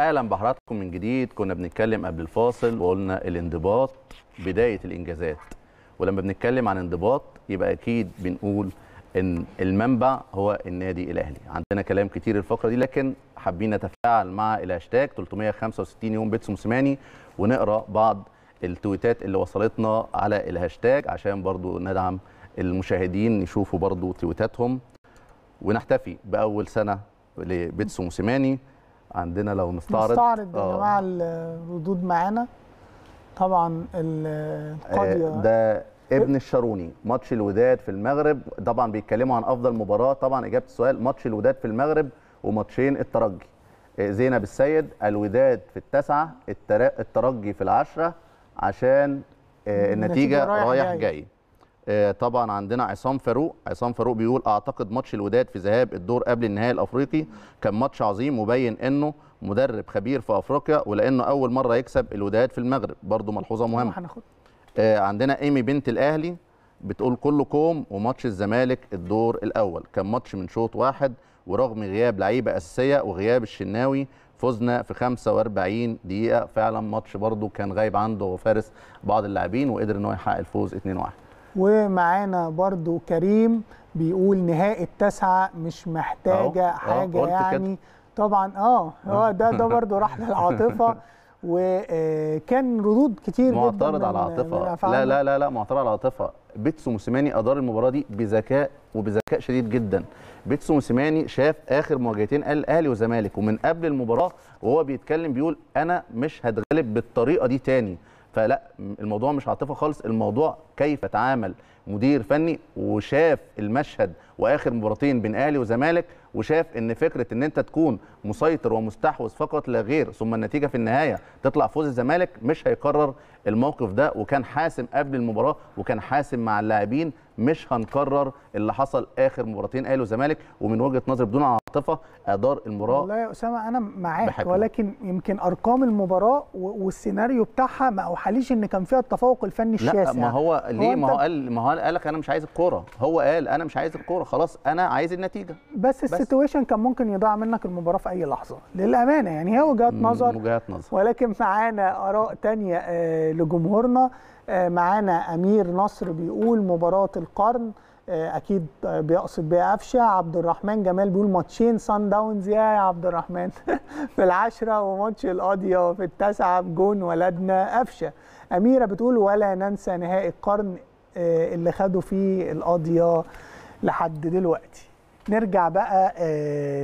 اهلا بحضراتكم من جديد كنا بنتكلم قبل الفاصل وقلنا الانضباط بدايه الانجازات ولما بنتكلم عن انضباط يبقى اكيد بنقول ان المنبع هو النادي الاهلي عندنا كلام كتير الفقره دي لكن حابين نتفاعل مع الهاشتاج 365 يوم بيتسو موسيماني ونقرا بعض التويتات اللي وصلتنا على الهاشتاج عشان برضو ندعم المشاهدين يشوفوا برضو تويتاتهم ونحتفي باول سنه لبيتسو موسيماني عندنا لو نستعرض نستعرض يا آه. جماعه الردود معانا طبعا القاضي آه، ده ابن الشاروني ماتش الوداد في المغرب طبعا بيتكلموا عن افضل مباراه طبعا اجابه السؤال ماتش الوداد في المغرب وماتشين الترجي آه، زينب السيد الوداد في التاسعه الترجي في العشره عشان النتيجه رايح, رايح جاي, جاي. آه، طبعا عندنا عصام فاروق عصام فاروق بيقول اعتقد ماتش الوداد في ذهاب الدور قبل النهائي الافريقي كان ماتش عظيم وبين انه مدرب خبير في افريقيا ولانه اول مره يكسب الوداد في المغرب برضه ملحوظه مهمه آه، عندنا ايمي بنت الاهلي بتقول كله كوم وماتش الزمالك الدور الاول كان ماتش من شوط واحد ورغم غياب لعيبه اساسيه وغياب الشناوي فزنا في 45 دقيقه فعلا ماتش برضه كان غايب عنده فارس بعض اللاعبين وقدر ان هو يحقق الفوز 2-1 ومعانا برضو كريم بيقول نهائي التاسعه مش محتاجه أوه. حاجه أوه. يعني طبعا اه هو آه، ده ده برضه راح للعاطفه وكان آه، ردود كتير معترض جدا على العاطفه لا لا لا لا معترض على العاطفه بيتسو موسيماني ادار المباراه دي بذكاء وبذكاء شديد جدا بيتسو موسيماني شاف اخر مواجهتين قال الاهلي والزمالك ومن قبل المباراه وهو بيتكلم بيقول انا مش هتغلب بالطريقه دي تاني فلا الموضوع مش عاطفه خالص الموضوع كيف تعامل مدير فني وشاف المشهد واخر مباراتين بين اهلي وزمالك وشاف ان فكره ان انت تكون مسيطر ومستحوذ فقط لا غير ثم النتيجه في النهايه تطلع فوز الزمالك مش هيكرر الموقف ده وكان حاسم قبل المباراه وكان حاسم مع اللاعبين مش هنكرر اللي حصل اخر مباراتين اهلي وزمالك ومن وجهه نظري بدون عاطفه ادار المباراه والله يا اسامه انا معاك ولكن يمكن ارقام المباراه والسيناريو بتاعها ما اوحليش ان كان فيها التفوق الفني الشاسع لا ما هو ليه ما هو قال ما هو قال لك انا مش عايز الكوره هو قال انا مش عايز الكوره خلاص انا عايز النتيجه بس, بس. السيتويشن كان ممكن يضيع منك المباراه في اي لحظه للامانه يعني هي وجهات نظر وجهات نظر ولكن معانا اراء ثانيه آه، لجمهورنا آه، معانا امير نصر بيقول مباراه القرن آه، اكيد بيقصد بيها قفشه عبد الرحمن جمال بيقول ماتشين سان داونز يا يا عبد الرحمن في العاشره وماتش القاضيه في التاسعه بجون ولدنا قفشه اميره بتقول ولا ننسى نهائي القرن آه، اللي خدوا فيه القاضيه لحد دلوقتي نرجع بقى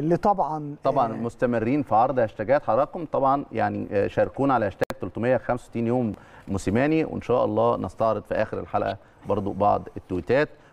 لطبعا طبعا مستمرين في عرض هاشتاجات حضراتكم طبعا يعني شاركونا على هاشتاج 365 يوم موسيماني وان شاء الله نستعرض في اخر الحلقه برضو بعض التويتات